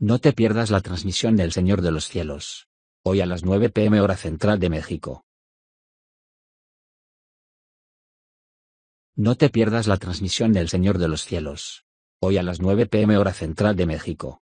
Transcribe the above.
No te pierdas la transmisión del Señor de los Cielos. Hoy a las 9 pm hora central de México. No te pierdas la transmisión del Señor de los Cielos. Hoy a las 9 pm hora central de México.